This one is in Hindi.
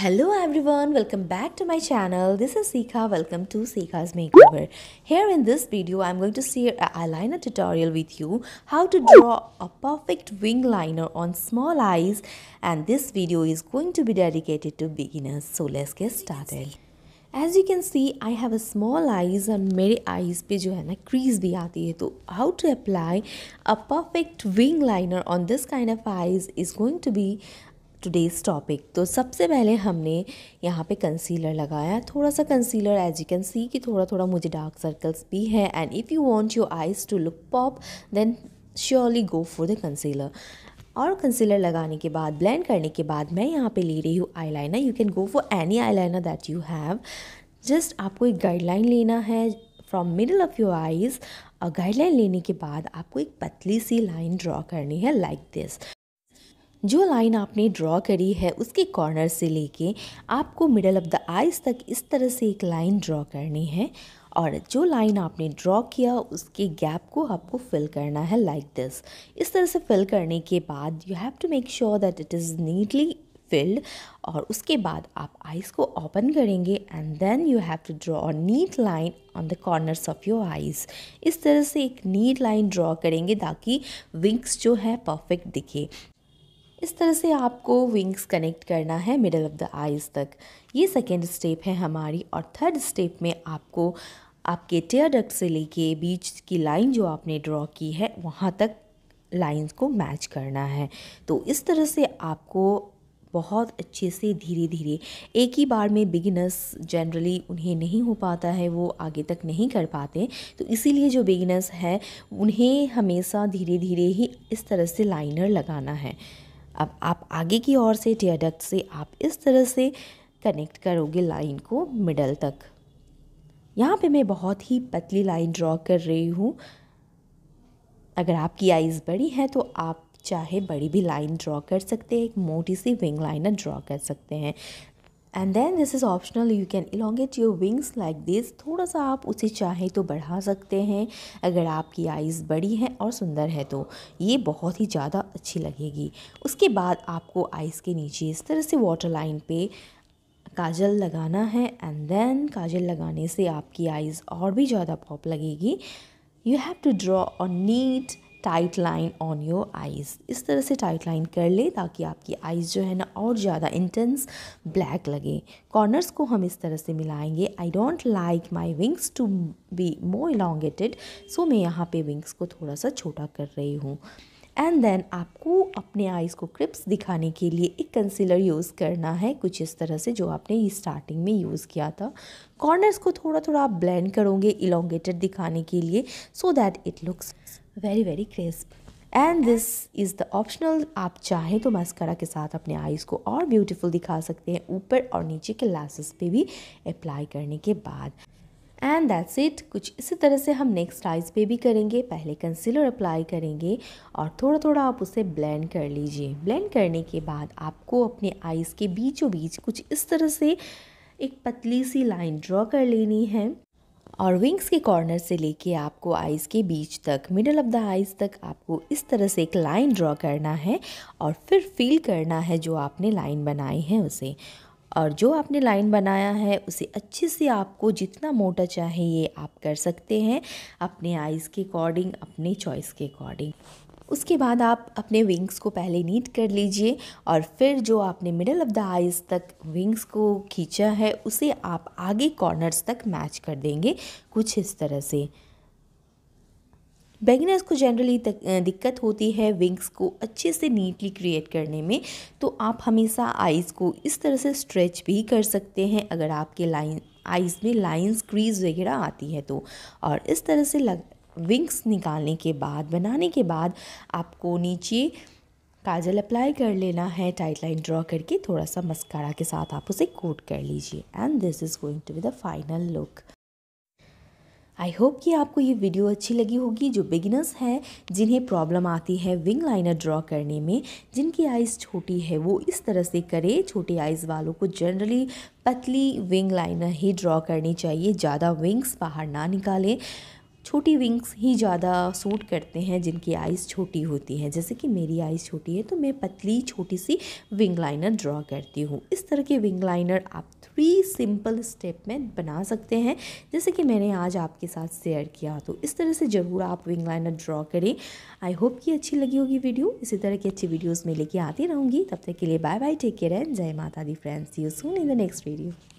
Hello everyone, welcome back to my channel. This is Sika. Welcome to Sika's Makeover. Here in this video, I'm going to share an eyeliner tutorial with you how to draw a perfect wing liner on small eyes and this video is going to be dedicated to beginners. So let's get started. As you can see, I have a small eyes on my eyes. पे जो है ना क्रीज भी आती है तो how to apply a perfect wing liner on this kind of eyes is going today's topic तो सबसे पहले हमने यहाँ पे कंसीलर लगाया थोड़ा सा concealer as you can see कि थोड़ा थोड़ा मुझे डार्क सर्कल्स भी हैं and if you want your eyes to look pop then surely go for the concealer और कंसीलर लगाने के बाद ब्लेंड करने के बाद मैं यहाँ पे ले रही हूँ eyeliner you can go for any eyeliner that you have just आपको एक गाइडलाइन लेना है from middle of your eyes और गाइडलाइन लेने के बाद आपको एक पतली सी लाइन ड्रॉ करनी है लाइक like दिस जो लाइन आपने ड्रॉ करी है उसके कॉर्नर से लेके आपको मिडल ऑफ द आइज तक इस तरह से एक लाइन ड्रॉ करनी है और जो लाइन आपने ड्रॉ किया उसके गैप को आपको फिल करना है लाइक like दिस इस तरह से फिल करने के बाद you have to make sure that it is neatly filled और उसके बाद आप आइज़ को ओपन करेंगे and then you have to draw a neat line on the corners of your eyes इस तरह से एक नीट लाइन ड्रॉ करेंगे ताकि विंग्स जो है परफेक्ट दिखे इस तरह से आपको विंग्स कनेक्ट करना है मिडल ऑफ़ द आइज़ तक ये सेकेंड स्टेप है हमारी और थर्ड स्टेप में आपको आपके टेयर डक्ट से लेके बीच की लाइन जो आपने ड्रॉ की है वहाँ तक लाइंस को मैच करना है तो इस तरह से आपको बहुत अच्छे से धीरे धीरे एक ही बार में बिगिनर्स जनरली उन्हें नहीं हो पाता है वो आगे तक नहीं कर पाते तो इसीलिए जो बिगिनर्स है उन्हें हमेशा धीरे धीरे ही इस तरह से लाइनर लगाना है अब आप आगे की ओर से टेयर से आप इस तरह से कनेक्ट करोगे लाइन को मिडल तक यहाँ पे मैं बहुत ही पतली लाइन ड्रॉ कर रही हूँ अगर आपकी आइज़ बड़ी हैं तो आप चाहे बड़ी भी लाइन ड्रॉ कर सकते हैं एक मोटी सी विंग लाइनर ड्रॉ कर सकते हैं and then this is optional you can elongate your wings like this थोड़ा सा आप उसे चाहें तो बढ़ा सकते हैं अगर आपकी आइज़ बड़ी हैं और सुंदर है तो ये बहुत ही ज़्यादा अच्छी लगेगी उसके बाद आपको आइज़ के नीचे इस तरह से वाटर लाइन पे काजल लगाना है एंड देन काजल लगाने से आपकी आइज़ और भी ज़्यादा पॉप लगेगी you have to draw a neat tight line on your eyes इस तरह से टाइट लाइन कर ले ताकि आपकी आइज़ जो है ना और ज़्यादा इंटेंस ब्लैक लगे कॉर्नर्स को हम इस तरह से मिलाएंगे I don't like my wings to be more elongated so मैं यहाँ पे विंग्स को थोड़ा सा छोटा कर रही हूँ एंड देन आपको अपने आइज़ को क्रिप्स दिखाने के लिए एक कंसीलर यूज़ करना है कुछ इस तरह से जो आपने स्टार्टिंग में यूज़ किया था कॉर्नर्स को थोड़ा थोड़ा आप ब्लेंड करोगे इलोंगेटेड दिखाने के लिए so that it looks very very crisp and this is the optional आप चाहें तो मस्करा के साथ अपने आइज़ को और ब्यूटीफुल दिखा सकते हैं ऊपर और नीचे के लासेस पे भी अप्लाई करने के बाद एंड दैट्स इट कुछ इसी तरह से हम नेक्स्ट आइज़ पे भी करेंगे पहले कंसीलर अप्लाई करेंगे और थोड़ा थोड़ा आप उसे ब्लेंड कर लीजिए ब्लेंड करने के बाद आपको अपने आइज़ के बीचों बीच कुछ इस तरह से एक पतली सी लाइन ड्रॉ कर लेनी है और विंग्स के कॉर्नर से लेके आपको आइज़ के बीच तक मिडल ऑफ़ द आइज़ तक आपको इस तरह से एक लाइन ड्रॉ करना है और फिर फील करना है जो आपने लाइन बनाई है उसे और जो आपने लाइन बनाया है उसे अच्छे से आपको जितना मोटा चाहिए आप कर सकते हैं अपने आइज़ के अकॉर्डिंग अपने चॉइस के अकॉर्डिंग उसके बाद आप अपने विंग्स को पहले नीट कर लीजिए और फिर जो आपने मिडल ऑफ द आइज़ तक विंग्स को खींचा है उसे आप आगे कॉर्नर्स तक मैच कर देंगे कुछ इस तरह से बेगिनर्स को जनरली दिक्कत होती है विंग्स को अच्छे से नीटली क्रिएट करने में तो आप हमेशा आइज़ को इस तरह से स्ट्रेच भी कर सकते हैं अगर आपके लाइन आइज़ में लाइंस क्रीज वगैरह आती है तो और इस तरह से लग विंग्स निकालने के बाद बनाने के बाद आपको नीचे काजल अप्लाई कर लेना है टाइट लाइन ड्रॉ करके थोड़ा सा मस्कारा के साथ आप उसे कोट कर लीजिए and this is going to be the final look I hope कि आपको ये वीडियो अच्छी लगी होगी जो बिगिनर्स हैं जिन्हें प्रॉब्लम आती है विंग लाइनर ड्रॉ करने में जिनकी आइज़ छोटी है वो इस तरह से करें छोटी आइज़ वालों को जनरली पतली विंग लाइनर ही ड्रॉ करनी चाहिए ज़्यादा विंग्स बाहर ना निकालें छोटी विंग्स ही ज़्यादा सूट करते हैं जिनकी आइज़ छोटी होती हैं जैसे कि मेरी आइज़ छोटी है तो मैं पतली छोटी सी विंग लाइनर ड्रॉ करती हूँ इस तरह के विंग लाइनर आप थ्री सिंपल स्टेप में बना सकते हैं जैसे कि मैंने आज आपके साथ शेयर किया तो इस तरह से ज़रूर आप विंग लाइनर ड्रॉ करें आई होप कि अच्छी लगी होगी वीडियो इसी तरह की अच्छी वीडियोज़ में लेके आती रहूँगी तब तक के लिए bye bye take care and जय माता दी friends you soon in the next video